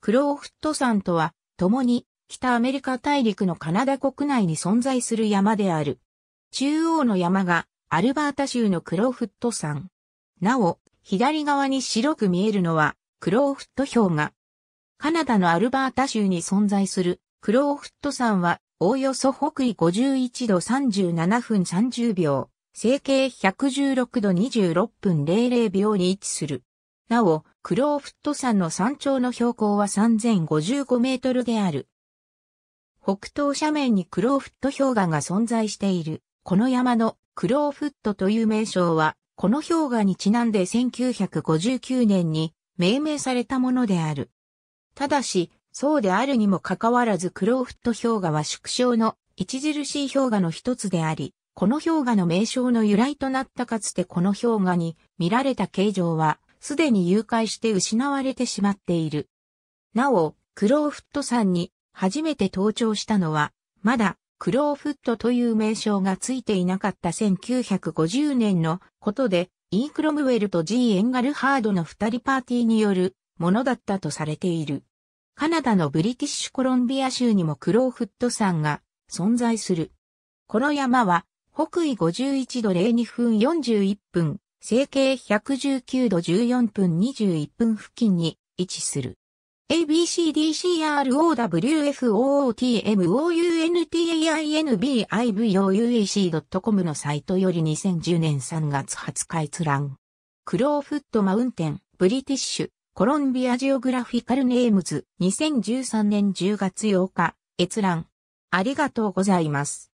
クローフット山とは、共に北アメリカ大陸のカナダ国内に存在する山である。中央の山がアルバータ州のクローフット山。なお、左側に白く見えるのはクローフット氷河。カナダのアルバータ州に存在するクローフット山は、おおよそ北緯51度37分30秒、成形116度26分00秒に位置する。なお、クローフット山の山頂の標高は3055メートルである。北東斜面にクローフット氷河が存在している。この山のクローフットという名称は、この氷河にちなんで1959年に命名されたものである。ただし、そうであるにもかかわらずクローフット氷河は縮小の著しい氷河の一つであり、この氷河の名称の由来となったかつてこの氷河に見られた形状はすでに誘拐して失われてしまっている。なお、クローフット山に初めて登頂したのは、まだクローフットという名称がついていなかった1950年のことで、イー・クロムウェルと G・ エンガルハードの二人パーティーによるものだったとされている。カナダのブリティッシュコロンビア州にもクローフット山が存在する。この山は北緯51度02分41分、整形119度14分21分付近に位置する。a b c d c r o w f o o t m o u n t a i n b i v u e c c o m のサイトより2010年3月20日閲覧。クローフットマウンテン、ブリティッシュ、コロンビアジオグラフィカルネームズ、2013年10月8日、閲覧。ありがとうございます。